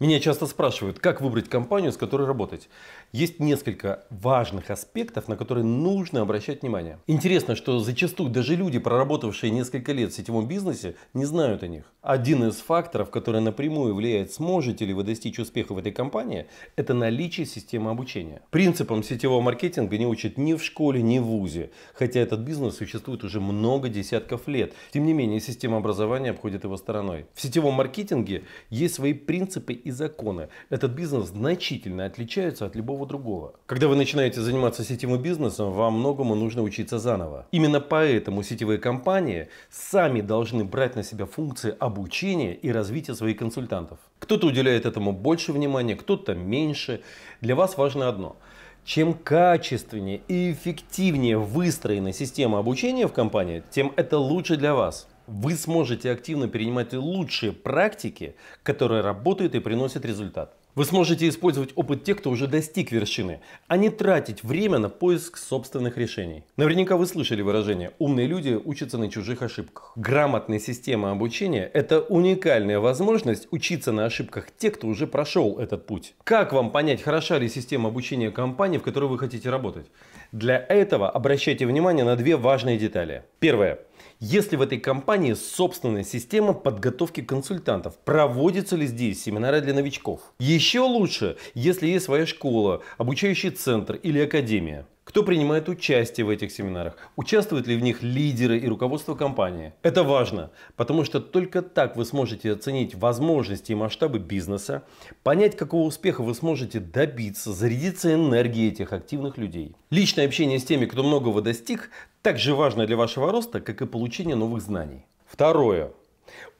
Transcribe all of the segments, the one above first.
Меня часто спрашивают, как выбрать компанию, с которой работать. Есть несколько важных аспектов, на которые нужно обращать внимание. Интересно, что зачастую даже люди, проработавшие несколько лет в сетевом бизнесе, не знают о них. Один из факторов, который напрямую влияет, сможете ли вы достичь успеха в этой компании, это наличие системы обучения. Принципам сетевого маркетинга не учат ни в школе, ни в ВУЗе, хотя этот бизнес существует уже много десятков лет. Тем не менее, система образования обходит его стороной. В сетевом маркетинге есть свои принципы и законы. Этот бизнес значительно отличается от любого другого. Когда вы начинаете заниматься сетевым бизнесом, вам многому нужно учиться заново. Именно поэтому сетевые компании сами должны брать на себя функции обучения обучение и развитие своих консультантов. Кто-то уделяет этому больше внимания, кто-то меньше. Для вас важно одно. Чем качественнее и эффективнее выстроена система обучения в компании, тем это лучше для вас. Вы сможете активно перенимать лучшие практики, которые работают и приносят результат. Вы сможете использовать опыт тех, кто уже достиг вершины, а не тратить время на поиск собственных решений. Наверняка вы слышали выражение «умные люди учатся на чужих ошибках». Грамотная система обучения – это уникальная возможность учиться на ошибках тех, кто уже прошел этот путь. Как вам понять, хороша ли система обучения компании, в которой вы хотите работать? Для этого обращайте внимание на две важные детали. Первое. Если в этой компании собственная система подготовки консультантов, проводятся ли здесь семинары для новичков? Еще лучше, если есть своя школа, обучающий центр или академия. Кто принимает участие в этих семинарах? Участвуют ли в них лидеры и руководство компании? Это важно, потому что только так вы сможете оценить возможности и масштабы бизнеса, понять, какого успеха вы сможете добиться, зарядиться энергией этих активных людей. Личное общение с теми, кто многого достиг, так же важно для вашего роста, как и получение новых знаний. Второе.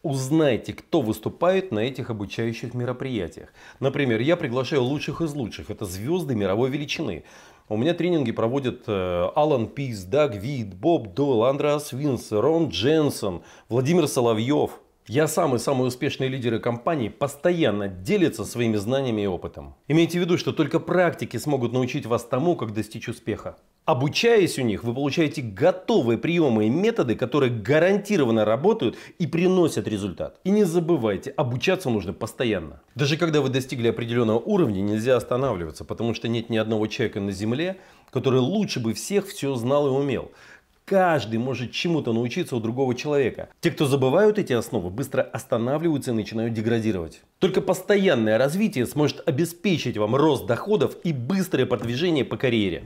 Узнайте, кто выступает на этих обучающих мероприятиях. Например, я приглашаю лучших из лучших. Это звезды мировой величины. У меня тренинги проводят э, Алан Пис, Даг Вид, Боб Дол, Андреас Винс, Рон Дженсен, Владимир Соловьев. Я сам и самые успешные лидеры компании постоянно делятся своими знаниями и опытом. Имейте в виду, что только практики смогут научить вас тому, как достичь успеха. Обучаясь у них, вы получаете готовые приемы и методы, которые гарантированно работают и приносят результат. И не забывайте, обучаться нужно постоянно. Даже когда вы достигли определенного уровня, нельзя останавливаться, потому что нет ни одного человека на Земле, который лучше бы всех все знал и умел. Каждый может чему-то научиться у другого человека. Те, кто забывают эти основы, быстро останавливаются и начинают деградировать. Только постоянное развитие сможет обеспечить вам рост доходов и быстрое продвижение по карьере.